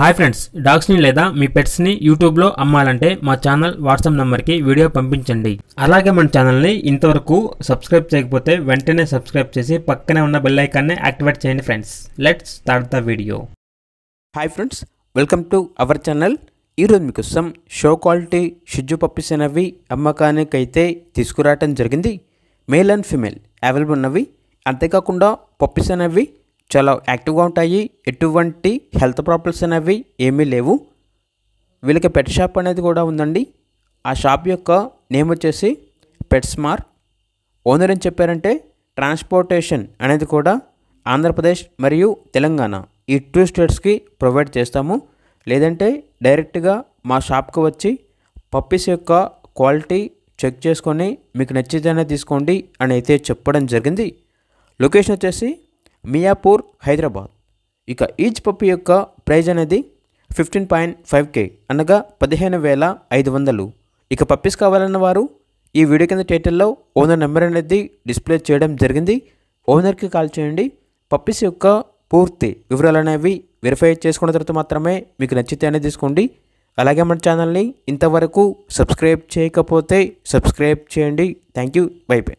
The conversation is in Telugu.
హాయ్ ఫ్రెండ్స్ డాగ్స్ని లేదా మీ పెట్స్ని యూట్యూబ్లో అమ్మాలంటే మా ఛానల్ వాట్సాప్ నెంబర్కి వీడియో పంపించండి అలాగే మన ఛానల్ని ఇంతవరకు సబ్స్క్రైబ్ చేయకపోతే వెంటనే సబ్స్క్రైబ్ చేసి పక్కనే ఉన్న బెల్లైకాన్ని యాక్టివేట్ చేయండి friends let's start the video hi friends welcome to our channel ఈరోజు మీకోసం షో క్వాలిటీ షుజ్జు పప్పీస్ అనేవి అమ్మకానికి అయితే తీసుకురావటం జరిగింది మేల్ అండ్ ఫిమేల్ అవైలబుల్ ఉన్నవి అంతేకాకుండా పప్పీస్ అనేవి చాలా యాక్టివ్గా ఉంటాయి ఎటువంటి హెల్త్ ప్రాబ్లమ్స్ అనేవి ఏమీ లేవు వీళ్ళకి పెట్ షాప్ అనేది కూడా ఉందండి ఆ షాప్ యొక్క నేమ్ వచ్చేసి పెట్స్మార్ ఓనర్ ఏం చెప్పారంటే ట్రాన్స్పోర్టేషన్ అనేది కూడా ఆంధ్రప్రదేశ్ మరియు తెలంగాణ ఈ టూ స్టేట్స్కి ప్రొవైడ్ చేస్తాము లేదంటే డైరెక్ట్గా మా షాప్కి వచ్చి పప్పీస్ యొక్క క్వాలిటీ చెక్ చేసుకొని మీకు నచ్చితేనే తీసుకోండి అని అయితే చెప్పడం జరిగింది లొకేషన్ వచ్చేసి మియాపూర్ హైదరాబాద్ ఇక ఈచ్ పప్పు యొక్క ప్రైజ్ అనేది ఫిఫ్టీన్ పాయింట్ ఫైవ్ కే అనగా పదిహేను వేల ఐదు వందలు ఇక పప్పీస్ కావాలన్న వారు ఈ వీడియో కింద టైటిల్లో ఓనర్ నెంబర్ అనేది డిస్ప్లే చేయడం జరిగింది ఓనర్కి కాల్ చేయండి పప్పీస్ యొక్క పూర్తి వివరాలు అనేవి వెరిఫై చేసుకున్న తర్వాత మాత్రమే మీకు నచ్చితే అనేది తీసుకోండి అలాగే మన ఛానల్ని ఇంతవరకు సబ్స్క్రైబ్ చేయకపోతే సబ్స్క్రైబ్ చేయండి థ్యాంక్ యూ బై బై